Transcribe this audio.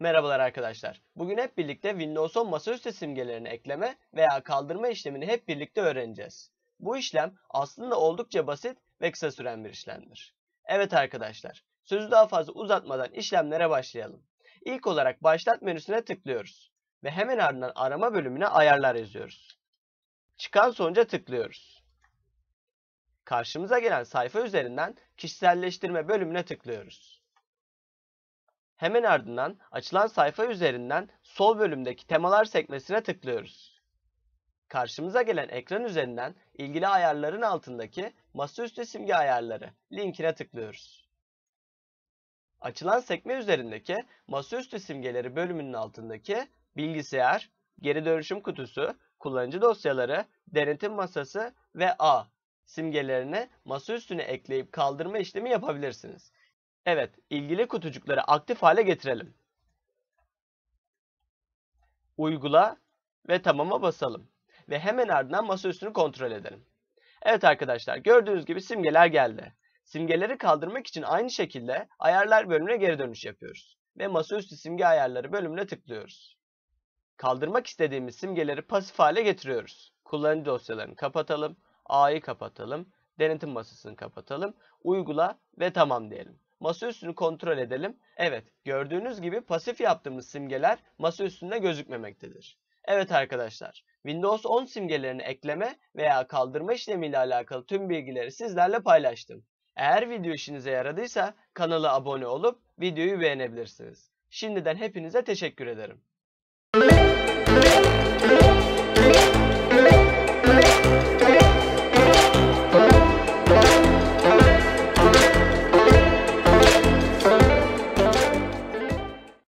Merhabalar arkadaşlar. Bugün hep birlikte Windows 10 masaüstü simgelerini ekleme veya kaldırma işlemini hep birlikte öğreneceğiz. Bu işlem aslında oldukça basit ve kısa süren bir işlemdir. Evet arkadaşlar, sözü daha fazla uzatmadan işlemlere başlayalım. İlk olarak başlat menüsüne tıklıyoruz ve hemen ardından arama bölümüne ayarlar yazıyoruz. Çıkan sonuca tıklıyoruz. Karşımıza gelen sayfa üzerinden kişiselleştirme bölümüne tıklıyoruz. Hemen ardından açılan sayfa üzerinden sol bölümdeki temalar sekmesine tıklıyoruz. Karşımıza gelen ekran üzerinden ilgili ayarların altındaki masaüstü simge ayarları linkine tıklıyoruz. Açılan sekme üzerindeki masaüstü simgeleri bölümünün altındaki bilgisayar, geri dönüşüm kutusu, kullanıcı dosyaları, denetim masası ve A simgelerini masaüstüne ekleyip kaldırma işlemi yapabilirsiniz. Evet, ilgili kutucukları aktif hale getirelim. Uygula ve tamama basalım. Ve hemen ardından masaüstünü kontrol edelim. Evet arkadaşlar, gördüğünüz gibi simgeler geldi. Simgeleri kaldırmak için aynı şekilde ayarlar bölümüne geri dönüş yapıyoruz. Ve masaüstü simge ayarları bölümüne tıklıyoruz. Kaldırmak istediğimiz simgeleri pasif hale getiriyoruz. Kullanıcı dosyalarını kapatalım, A'yı kapatalım, denetim masasını kapatalım, uygula ve tamam diyelim. Masaüstünü kontrol edelim. Evet gördüğünüz gibi pasif yaptığımız simgeler masaüstünde gözükmemektedir. Evet arkadaşlar Windows 10 simgelerini ekleme veya kaldırma işlemiyle alakalı tüm bilgileri sizlerle paylaştım. Eğer video işinize yaradıysa kanala abone olup videoyu beğenebilirsiniz. Şimdiden hepinize teşekkür ederim.